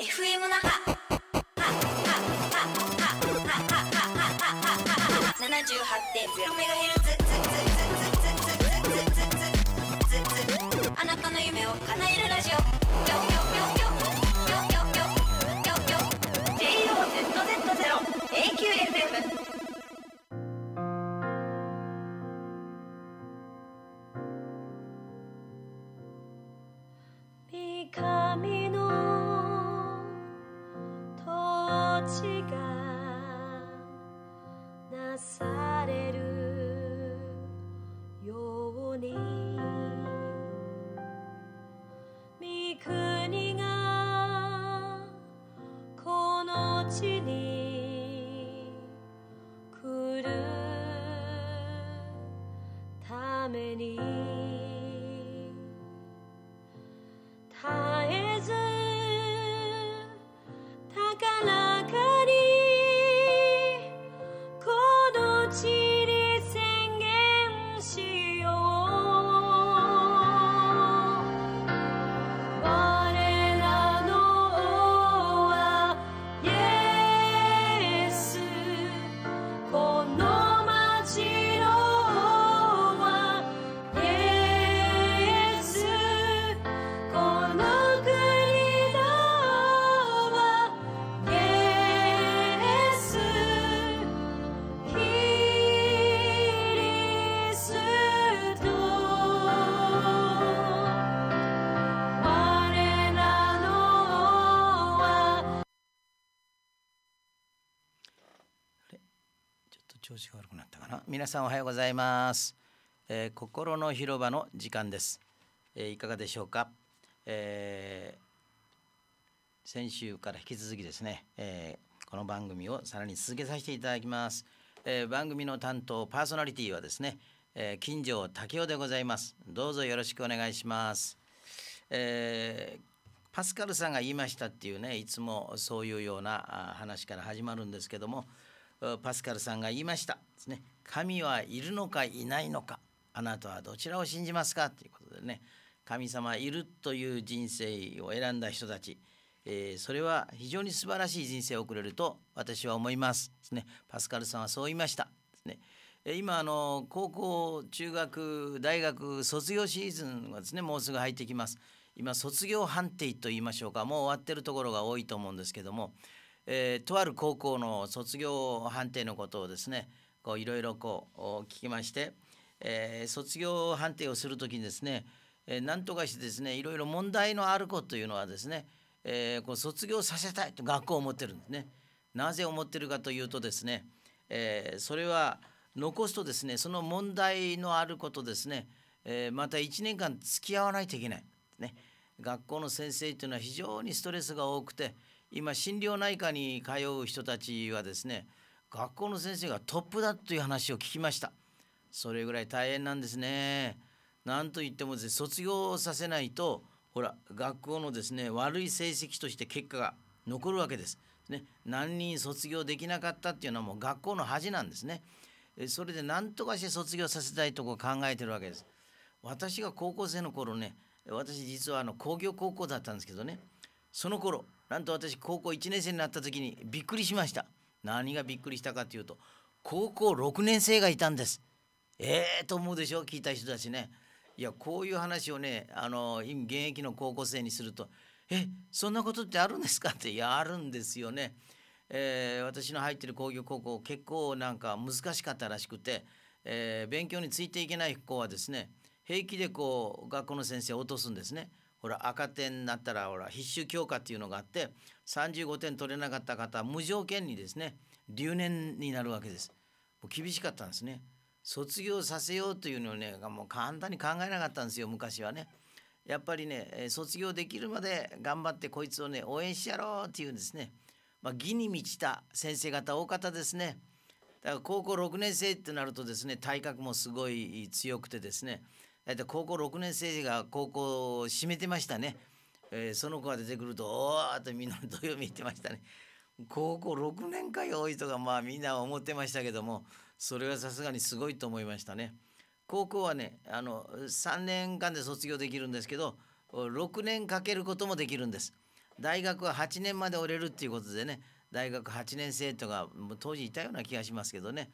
FM 那覇78.0メガヘル調子が悪くなったかな皆さんおはようございます、えー、心の広場の時間です、えー、いかがでしょうか、えー、先週から引き続きですね、えこの番組をさらに続けさせていただきます、え番組の担当パーソナリティはですね、え金城武雄でございますどうぞよろしくお願いします、えパスカルさんが言いましたっていうねいつもそういうような話から始まるんですけどもパスカルさんが言いましたですね神はいるのかいないのかあなたはどちらを信じますかということでね神様いるという人生を選んだ人たち、えー、それは非常に素晴らしい人生を送れると私は思いますですねパスカルさんはそう言いましたですね今あの高校中学大学卒業シーズンはですねもうすぐ入ってきます今卒業判定と言いましょうかもう終わってるところが多いと思うんですけどもえー、とある高校の卒業判定のことをですねこういろいろこう聞きまして、えー、卒業判定をする時にですね、えー、なんとかしてですねいろいろ問題のある子というのはですね、えー、こう卒業させたいと学校を思ってるんですね。なぜ思ってるかというとですね、えー、それは残すとですねその問題のあることですね、えー、また1年間付き合わないといけない、ね、学校の先生というのは非常にストレスが多くて、今心療内科に通う人たちはですね学校の先生がトップだという話を聞きましたそれぐらい大変なんですねなんといっても卒業させないとほら学校のですね悪い成績として結果が残るわけです、ね、何人卒業できなかったっていうのはもう学校の恥なんですねそれで何とかして卒業させたいとこ考えてるわけです私が高校生の頃ね私実はあの工業高校だったんですけどねその頃なんと私高校1年生になった時にびっくりしました何がびっくりしたかというと高校6年生がいたんですええー、と思うでしょ聞いた人たちねいやこういう話をねあの今現役の高校生にすると「えそんなことってあるんですか?」って「いやあるんですよね」えー、私の入ってる工業高校結構なんか難しかったらしくて、えー、勉強についていけない子はですね平気でこう学校の先生を落とすんですね。ほら赤点になったらほら必修強化っていうのがあって35点取れなかった方無条件にですね留年になるわけです。もう厳しかったんですね。卒業させようというのをねもう簡単に考えなかったんですよ昔はね。やっぱりね卒業できるまで頑張ってこいつをね応援しやろうっていうんですね。まあ、義に満ちた先生方多かったですね。だから高校6年生ってなるとですね体格もすごい強くてですねえっと、高校6年生が高校を閉めてましたね、えー、その子が出てくるとおおっとみんな土曜ってましたね高校6年かよいとかまあみんな思ってましたけどもそれはさすがにすごいと思いましたね高校はねあの3年間で卒業できるんですけど6年かけることもできるんです大学は8年まで折れるっていうことでね大学8年生とか当時いたような気がしますけどね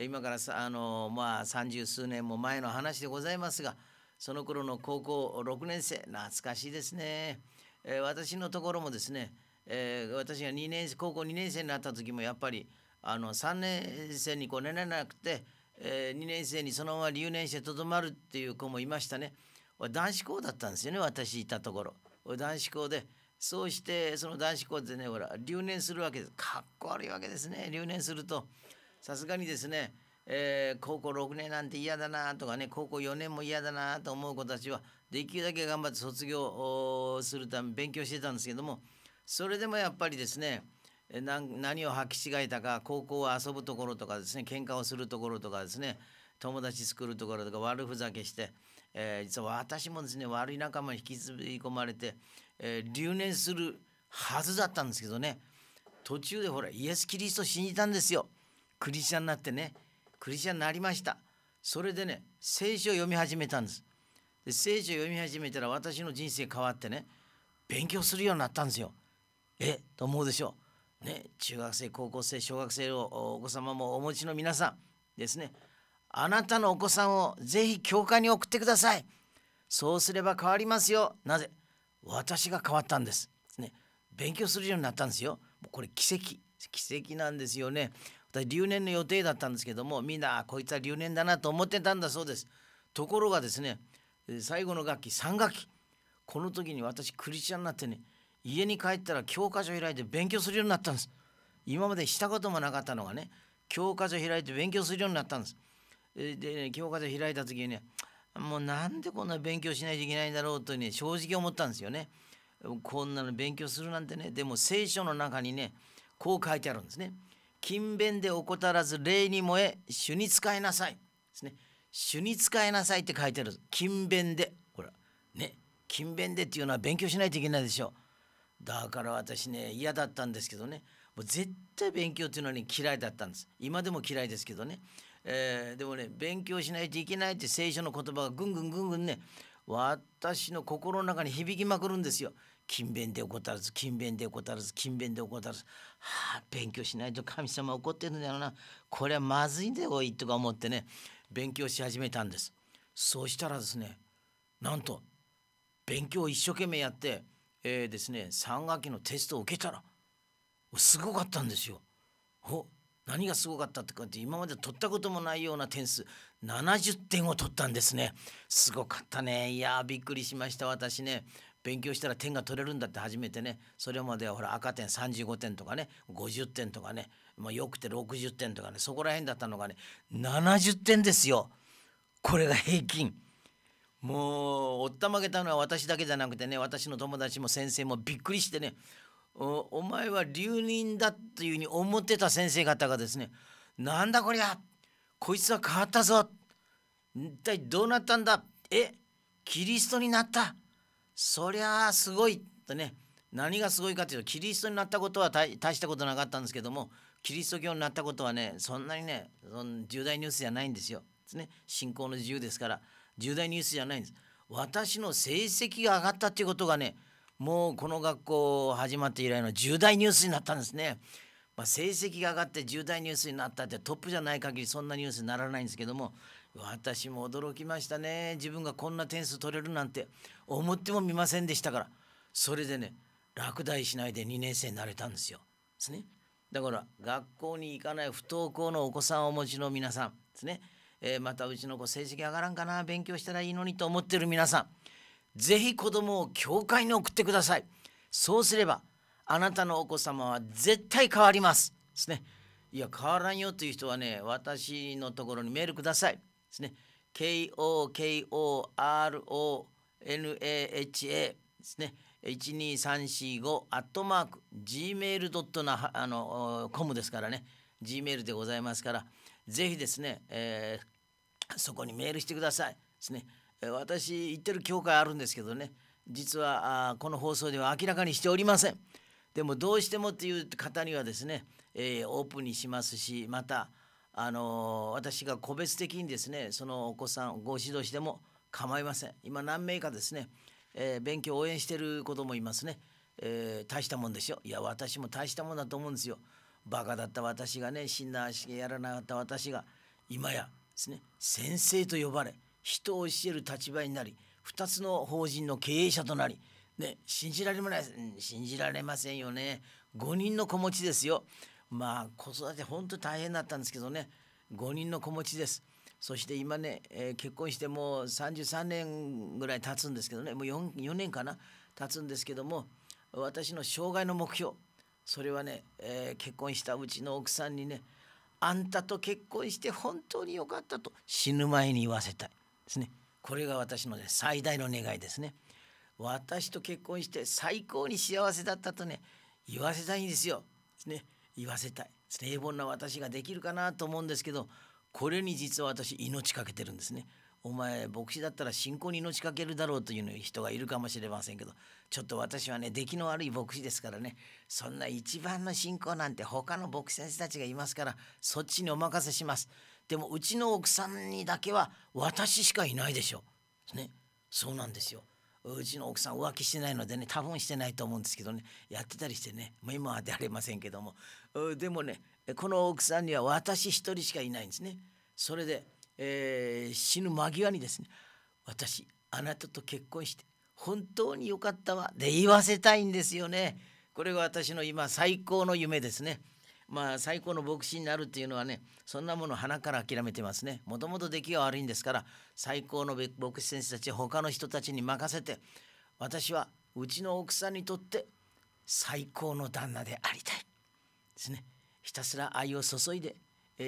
今からさあのまあ三十数年も前の話でございますがその頃の高校6年生懐かしいですね、えー、私のところもですね、えー、私が2年高校2年生になった時もやっぱりあの3年生にこうなれなくて、えー、2年生にそのまま留年してとどまるっていう子もいましたね男子校だったんですよね私いたところ男子校でそうしてその男子校でねほら留年するわけですかっこ悪いわけですね留年すると。さすがにですね、えー、高校6年なんて嫌だなとかね高校4年も嫌だなと思う子たちはできるだけ頑張って卒業するため勉強してたんですけどもそれでもやっぱりですね何を履き違えたか高校を遊ぶところとかですね喧嘩をするところとかですね友達作るところとか悪ふざけして、えー、実は私もですね悪い仲間に引きずり込まれて、えー、留年するはずだったんですけどね途中でほらイエス・キリスト信じたんですよ。クリスチャンになってねクリスチャンになりましたそれでね聖書を読み始めたんですで聖書を読み始めたら私の人生変わってね勉強するようになったんですよえと思うでしょうね中学生高校生小学生のお子様もお持ちの皆さんですねあなたのお子さんをぜひ教会に送ってくださいそうすれば変わりますよなぜ私が変わったんですね勉強するようになったんですよこれ奇跡奇跡なんですよね私留年の予定だったんですけどもみんなこいつは留年だなと思ってたんだそうですところがですね最後の学期3学期この時に私クリスチャンになってね家に帰ったら教科書開いて勉強するようになったんです今までしたこともなかったのがね教科書開いて勉強するようになったんですで、ね、教科書開いた時にねもうなんでこんな勉強しないといけないんだろうとね正直思ったんですよねこんなの勉強するなんてねでも聖書の中にねこう書いてあるんですね勤勉で怠らず礼に燃え主に使えなさいですね主に使えなさいって書いてある勤勉でほらね勤勉でっていうのは勉強しないといけないでしょうだから私ね嫌だったんですけどねもう絶対勉強っていうのに嫌いだったんです今でも嫌いですけどね、えー、でもね勉強しないといけないって聖書の言葉がぐんぐんぐんぐんね私の心の中に響きまくるんですよ勤勉で怠らず勤勉で怠らず勤勉で怠らず、はあ、勉強しないと神様怒ってるんだろうなこれはまずいんだよおいとか思ってね勉強し始めたんですそうしたらですねなんと勉強を一生懸命やって、えー、ですね3学期のテストを受けたらすごかったんですよ。お何がすごかったってかって今まで取ったこともないような点数70点を取ったんですねすごかったねいやびっくりしました私ね勉強したら点が取れるんだって初めてねそれまではほら赤点35点とかね50点とかね、まあ、よくて60点とかねそこら辺だったのがね70点ですよこれが平均。もうおったまげたのは私だけじゃなくてね私の友達も先生もびっくりしてねお前は留任だというふうに思ってた先生方がですねなんだこりゃこいつは変わったぞ一体どうなったんだえキリストになったそりゃあすごいとね何がすごいかというとキリストになったことは大したことなかったんですけどもキリスト教になったことはねそんなにねその重大ニュースじゃないんですよ。ね信仰の自由ですから重大ニュースじゃないんです。私の成績が上がったということがねもうこの学校始まって以来の重大ニュースになったんですね。まあ、成績が上がって重大ニュースになったってトップじゃない限りそんなニュースにならないんですけども私も驚きましたね自分がこんな点数取れるなんて思ってもみませんでしたからそれでね落第しないで2年生になれたんですよ。ですね。だから学校に行かない不登校のお子さんをお持ちの皆さんですね、えー、またうちの子成績上がらんかな勉強したらいいのにと思ってる皆さん是非子供を教会に送ってくださいそうすればあなたのお子様は絶対変わりますですねいや変わらんよという人はね私のところにメールくださいですね KOKORONAHA ですね12345アットマーク gmail. あの com ですからね gmail でございますからぜひですね、えー、そこにメールしてくださいですね私行ってる教会あるんですけどね実はあこの放送では明らかにしておりませんでもどうしてもっていう方にはですね、えー、オープンにしますしまたあの私が個別的にですねそのお子さんご指導しても構いません今何名かですね、えー、勉強応援してる子どもいますね、えー、大したもんですよいや私も大したもんだと思うんですよバカだった私がね死んだ足やらなかった私が今やですね先生と呼ばれ人を教える立場になり2つの法人の経営者となりね信じられません信じられませんよね5人の子持ちですよまあ子育て本当に大変だったんですけどね5人の子持ちです。そして今ね、えー、結婚してもう33年ぐらい経つんですけどねもう 4, 4年かな経つんですけども私の生涯の目標それはね、えー、結婚したうちの奥さんにねあんたと結婚して本当によかったと死ぬ前に言わせたいですねこれが私の、ね、最大の願いですね私と結婚して最高に幸せだったとね言わせたいんですよね。言わせたい平凡な私ができるかなと思うんですけどこれに実は私命かけてるんですね。お前牧師だったら信仰に命かけるだろうという人がいるかもしれませんけどちょっと私はね出来の悪い牧師ですからねそんな一番の信仰なんて他の牧師先生たちがいますからそっちにお任せしますでもうちの奥さんにだけは私しかいないでしょうねそうなんですようちの奥さん浮気してないのでね多分してないと思うんですけどねやってたりしてねもう今は出られませんけどもでもねこの奥さんには私一人しかいないんですね。それで、えー、死ぬ間際にですね私あなたと結婚して本当に良かったわで言わせたいんですよね。これが私の今最高の夢ですね。まあ最高の牧師になるっていうのはねそんなもの鼻から諦めてますねもともと出来が悪いんですから最高の牧師先生たち他の人たちに任せて私はうちの奥さんにとって最高の旦那でありたいですねひたすら愛を注いで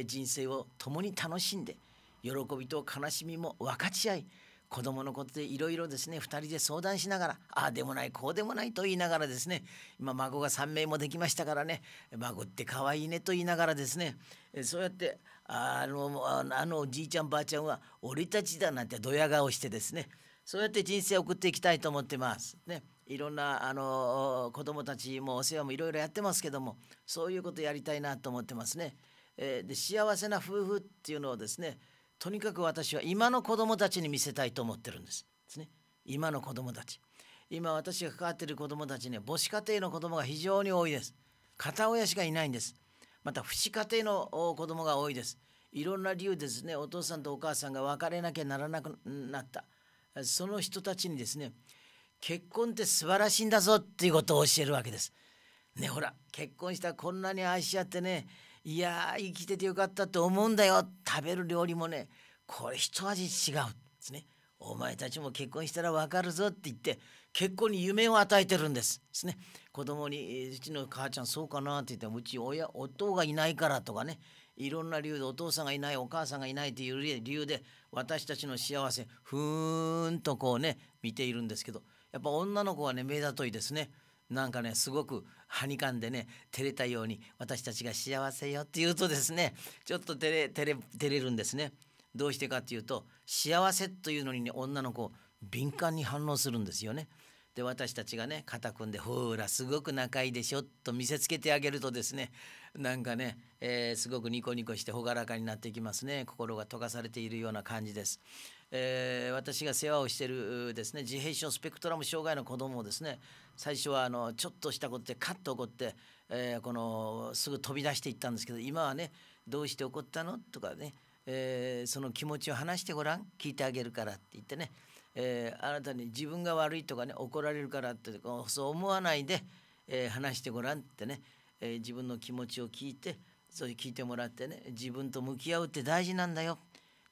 人生を共に楽しんで喜びと悲しみも分かち合い子供のことでいろいろですね2人で相談しながらああでもないこうでもないと言いながらですね今孫が3名もできましたからね孫って可愛いねと言いながらですねそうやってあのあのおじいちゃんばあちゃんは俺たちだなんてドヤ顔してですねそうやって人生を送っていきたいと思ってます。ね、いろんなあの子どもたちもお世話もいろいろやってますけどもそういうことやりたいなと思ってますね。えー、で幸せな夫婦っていうのをですねとにかく私は今の子どもたちに見せたいと思ってるんです。ですね、今の子どもたち。今私が関わっている子どもたちには母子家庭の子どもが非常に多いです。片親しかいないんです。また父子家庭の子どもが多いです。いろんな理由ですねお父さんとお母さんが別れなきゃならなくなったその人たちにですね結婚って素晴らしいんだぞっていうことを教えるわけです。ねほら結婚したこんなに愛し合ってねいや生きててよかったと思うんだよ食べる料理もねこれ一味違うですね。お前たちも結婚したらわかるぞって言って結婚に夢を与えてるんですですね子供にうちの母ちゃんそうかなって言ってうち親夫がいないからとかねいろんな理由でお父さんがいないお母さんがいないという理由で私たちの幸せふーんとこうね見ているんですけどやっぱ女の子はね目ざといですね。なんかねすごくはにかんでね照れたように私たちが幸せよって言うとですねちょっと照れ照れ照れるんですね。どうしてかっていうと幸せというのにね女の子敏感に反応するんですよね。で私たちがね肩組んで「ほらすごく仲いいでしょ」と見せつけてあげるとですねなんかね、えー、すごくニコニコして朗らかになっていきますね心が溶かされているような感じです。えー、私が世話をしてるですね自閉症スペクトラム障害の子どもをですね最初はあのちょっとしたことでカッと怒って、えー、このすぐ飛び出していったんですけど今はねどうして怒ったのとかね、えー、その気持ちを話してごらん聞いてあげるからって言ってね、えー、あなたに自分が悪いとかね怒られるからってそう思わないで、えー、話してごらんってね、えー、自分の気持ちを聞いてそれ聞いてもらってね自分と向き合うって大事なんだよ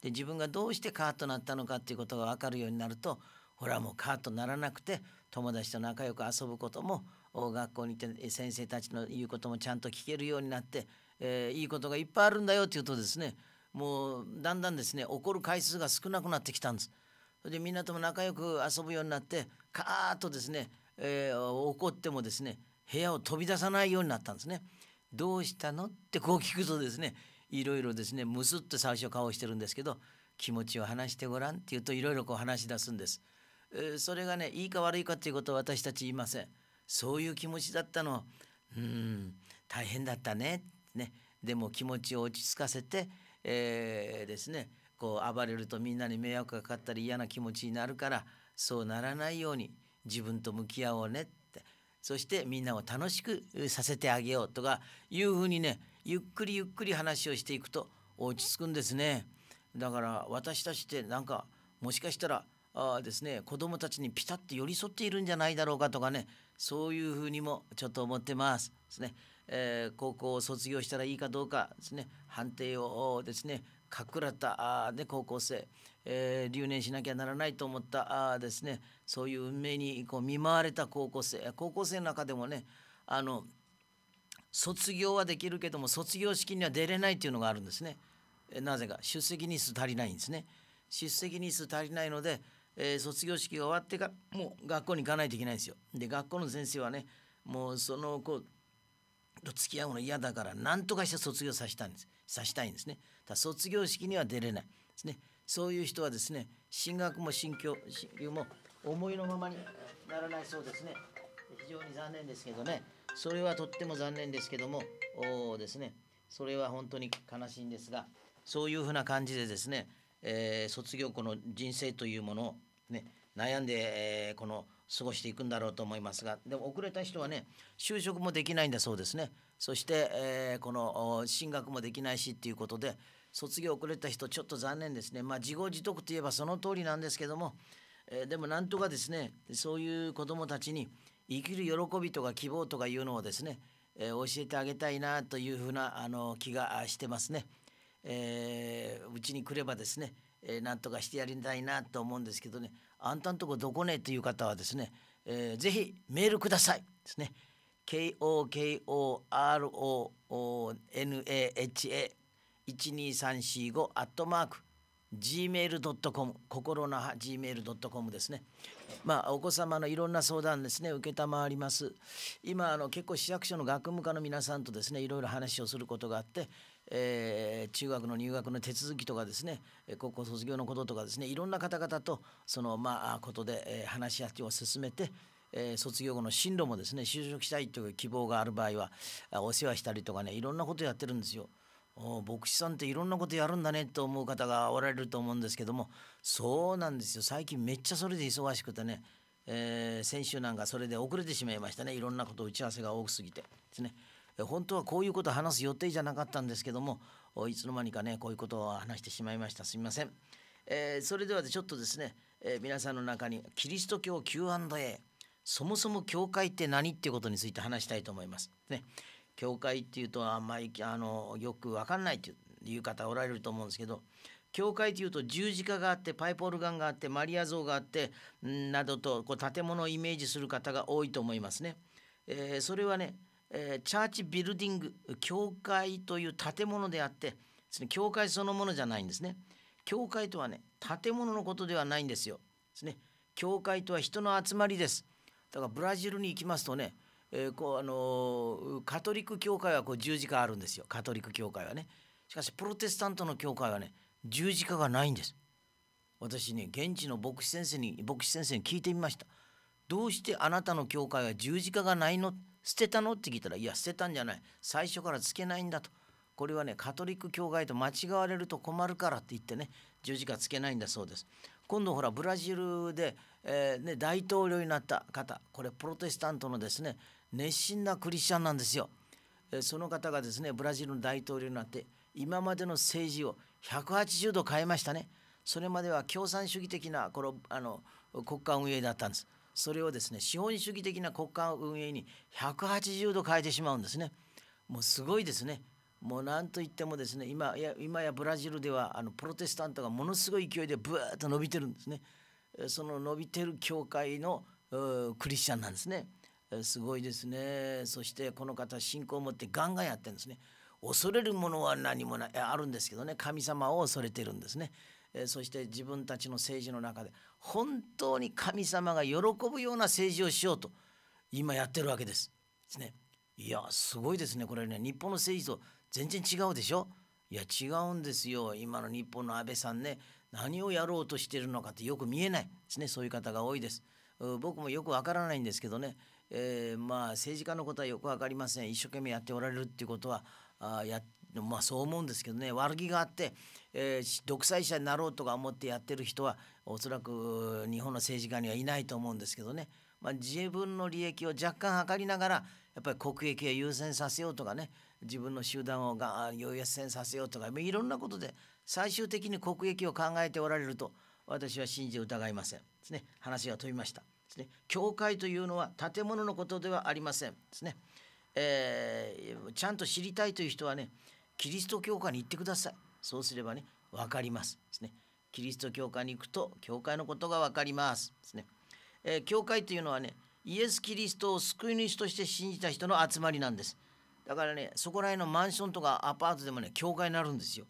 で自分がどうしてカーッとなったのかっていうことが分かるようになるとほらもうカーッとならなくて友達と仲良く遊ぶことも学校に行って先生たちの言うこともちゃんと聞けるようになって、えー、いいことがいっぱいあるんだよっていうとですねもうだんだんですね怒る回数が少なくなってきたんです。それでみんなとも仲良く遊ぶようになってカーッとですね、えー、怒ってもですね部屋を飛び出さないようになったんですね。どうしたのってこう聞くとですねいろいろですねむすっと最初顔してるんですけど気持ちを話してごらんって言うといろいろこう話し出すんです、えー、それがねいいか悪いかっていうことは私たち言いませんそういう気持ちだったのうん大変だったねねでも気持ちを落ち着かせて、えー、ですねこう暴れるとみんなに迷惑がかかったり嫌な気持ちになるからそうならないように自分と向き合おうねってそしてみんなを楽しくさせてあげようとかいうふうにねゆっくりゆっくり話をしていくと落ち着くんですねだから私たちってなんかもしかしたらあですね子どもたちにピタッと寄り添っているんじゃないだろうかとかねそういうふうにもちょっと思ってますですね、えー、高校を卒業したらいいかどうかですね判定をですねかくらったで高校生、えー、留年しなきゃならないと思ったあですねそういう運命にこう見舞われた高校生高校生の中でもねあの卒業はできるけども卒業式には出れないというのがあるんですね。なぜか出席日数足りないんですね。出席日数足りないので、えー、卒業式が終わってからもう学校に行かないといけないんですよ。で学校の先生はねもうその子と付き合うの嫌だから何とかして卒業させたんですさしたいんですね。た卒業式には出れないですね。そういう人はですね進学も進教進級も思いのままにならないそうですね。非常に残念ですけどね。それはとっても残念ですけどもですねそれは本当に悲しいんですがそういうふうな感じでですね、えー、卒業後の人生というものを、ね、悩んで、えー、この過ごしていくんだろうと思いますがでも遅れた人はね就職もできないんだそうですねそして、えー、この進学もできないしっていうことで卒業遅れた人ちょっと残念ですねまあ自業自得といえばその通りなんですけども、えー、でもなんとかですねそういう子どもたちに生きる喜びとか希望とかいうのをですね、えー、教えてあげたいなというふうなあの気がしてますね。えー、うちに来ればですね、えー、なんとかしてやりたいなと思うんですけどねあんたんとこどこねという方はですね、えー、ぜひメールくださいですね KOKORONAHA12345 アットマーク gmail.com 心の gmail.com ですねまあお子様のいろんな相談ですね承ります今あの結構市役所の学務課の皆さんとですねいろいろ話をすることがあってえー、中学の入学の手続きとかですね高校卒業のこととかですねいろんな方々とそのまあことで、え話し合いを進めて、えー、卒業後の進路もですね就職したいという希望がある場合はお世話したりとかねいろんなことやってるんですよ。牧師さんっていろんなことやるんだねと思う方がおられると思うんですけどもそうなんですよ最近めっちゃそれで忙しくてね、えー、先週なんかそれで遅れてしまいましたねいろんなこと打ち合わせが多すぎてですね本当はこういうこと話す予定じゃなかったんですけどもいつの間にかねこういうことを話してしまいましたすみません、えー、それではちょっとですね、えー、皆さんの中にキリスト教 Q&A そもそも教会って何っていうことについて話したいと思いますね教会っていうとあんまりあのよく分かんないっていう方おられると思うんですけど教会というと十字架があってパイプオルガンがあってマリア像があってなどとこう建物をイメージする方が多いと思いますね。えー、それはね、えー、チャーチビルディング教会という建物であってです、ね、教会そのものじゃないんですね。教会とはね建物のことではないんですよ。ですね。教会とは人の集まりです。だからブラジルに行きますとねえー、こうあのカトリック教会はこう十字架あるんですよカトリック教会はねしかしプロテスタントの教会はね十字架がないんです私ね現地の牧師先生に牧師先生に聞いてみましたどうしてあなたの教会は十字架がないの捨てたのって聞いたらいや捨てたんじゃない最初からつけないんだとこれはねカトリック教会と間違われると困るからって言ってね十字架つけないんだそうです今度ほらブラジルで、えー、ね、大統領になった方これプロテスタントのですね熱心なクリスチャンなんですよ。その方がですねブラジルの大統領になって今までの政治を180度変えましたね。それまでは共産主義的なこのあの国家運営だったんです。それをですね資本主義的な国家運営に180度変えてしまうんですね。もうすごいですね。もう何と言ってもですね今や今やブラジルではあのプロテスタントがものすごい勢いでブーッと伸びてるんですね。その伸びてる教会のクリスチャンなんですね。すごいですねそしてこの方信仰を持ってガンガンやってるんですね恐れるものは何もないあるんですけどね神様を恐れてるんですねそして自分たちの政治の中で本当に神様が喜ぶような政治をしようと今やってるわけです。ですね。いやすごいですねこれね日本の政治と全然違うでしょいや違うんですよ今の日本の安倍さんね何をやろうとしてるのかってよく見えないですねそういう方が多いです。僕もよくわからないんですけどねえー、まあ政治家のことはよく分かりません一生懸命やっておられるっていうことはあやまあそう思うんですけどね悪気があって、えー、独裁者になろうとか思ってやってる人はおそらく日本の政治家にはいないと思うんですけどね、まあ、自分の利益を若干図りながらやっぱり国益を優先させようとかね自分の集団をが優先させようとかいろんなことで最終的に国益を考えておられると私は信じ疑いませんですね話が飛びました。ですね教会というのは建物のことではありませんですね、えー、ちゃんと知りたいという人はねキリスト教会に行ってくださいそうすればね分かりますですねキリスト教会に行くと教会のことが分かりますですね、えー、教会というのはねイエス・キリストを救い主として信じた人の集まりなんですだからねそこら辺のマンションとかアパートでもね教会になるんですよ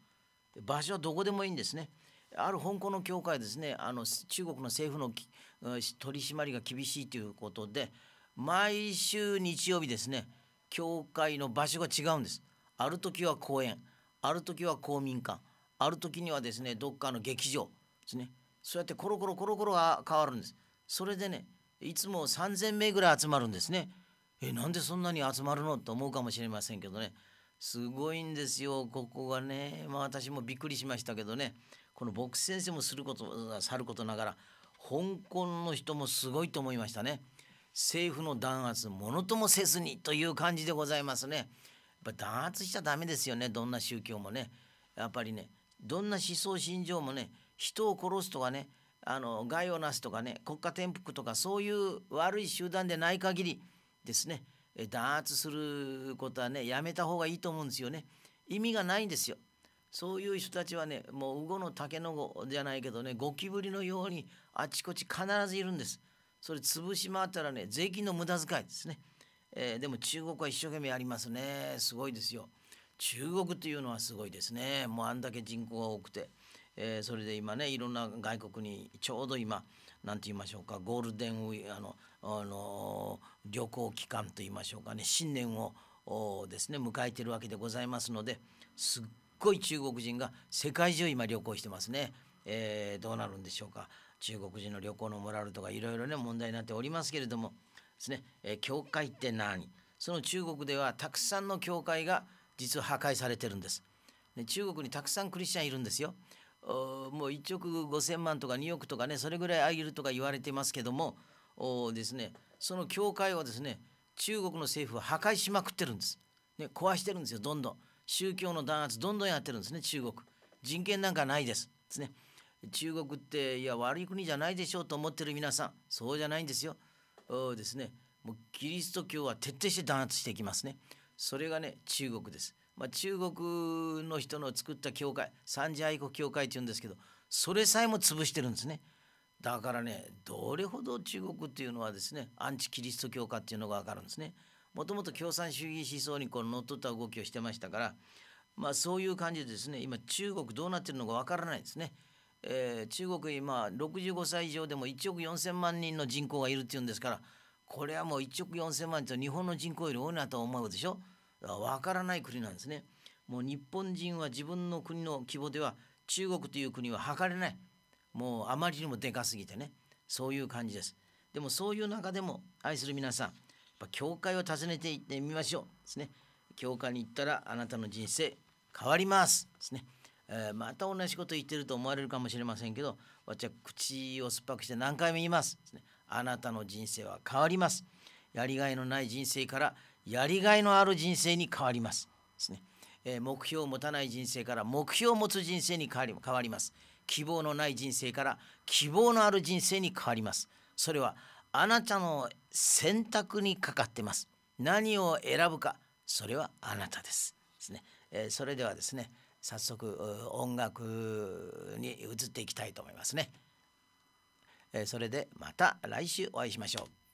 場所はどこでもいいんですねある香港の教会ですねあの中国の政府の取り締まりが厳しいということで毎週日曜日ですね教会の場所が違うんですある時は公園ある時は公民館ある時にはですねどっかの劇場ですねそうやってコロコロコロコロが変わるんですそれでねいつも3,000名ぐらい集まるんですねえなんでそんなに集まるのと思うかもしれませんけどねすごいんですよここがねまあ私もびっくりしましたけどねこの牧師先生もすることさることながら香港の人もすごいと思いましたね政府の弾圧ものともせずにという感じでございますねやっぱ弾圧しちゃダメですよねどんな宗教もねやっぱりねどんな思想信条もね人を殺すとかねあの害をなすとかね国家転覆とかそういう悪い集団でない限りですね弾圧することはねやめた方がいいと思うんですよね意味がないんですよそういう人たちはねもう魚の竹の子じゃないけどねゴキブリのようにあちこち必ずいるんですそれ潰し回ったらね税金の無駄遣いですね、えー、でも中国は一生懸命やりますねすごいですよ中国というのはすごいですねもうあんだけ人口が多くて、えー、それで今ねいろんな外国にちょうど今何て言いましょうかゴールデンウィーあの、あのー、旅行期間と言いましょうかね新年をですね迎えてるわけでございますのですっごい中国人が世界中今旅行してますね、えー、どうなるんでしょうか中国人の旅行のモラルとかいろいろね問題になっておりますけれどもですね、えー、教会って何その中国ではたくさんの教会が実は破壊されてるんです。で中国にたくさんクリスチャンいるんですよ。もう1億5,000万とか2億とかねそれぐらいあげるとか言われてますけどもですねその教会はですね中国の政府は破壊しまくってるんです、ね、壊してるんですよどんどん宗教の弾圧どんどんやってるんですね中国人権なんかないですですね中国っていや悪い国じゃないでしょうと思ってる皆さんそうじゃないんですよですねもうキリスト教は徹底して弾圧していきますねそれがね中国です、まあ、中国の人の作った教会三次愛国教会って言うんですけどそれさえも潰してるんですねだからねどれほど中国っていうのはですねアンチキリスト教化っていうのが分かるんですね。もともと共産主義思想にこの乗っ取った動きをしてましたから、まあ、そういう感じでですね今中国どうなってるのかわからないですね。えー、中国今65歳以上でも1億4,000万人の人口がいるっていうんですからこれはもう1億4,000万人と日本の人口より多いなと思うでしょわからない国なんですね。もう日本人は自分の国の規模では中国という国は測れないもうあまりにもでかすぎてねそういう感じです。でもそういう中でも愛する皆さんぱ教会を訪ねていってみましょうですね教会に行ったらあなたの人生変わりますですね、えー、また同じこと言ってると思われるかもしれませんけど私は口を酸っぱくして何回も言います、ね、あなたの人生は変わりますやりがいのない人生からやりがいのある人生に変わりますですね、目標を持たない人生から目標を持つ人生に変わります希望のない人生から希望のある人生に変わりますそれはあなたの選択にかかってます何を選ぶかそれはあなたですですね、えー、それではですね早速音楽に移っていきたいと思いますね、えー、それでまた来週お会いしましょう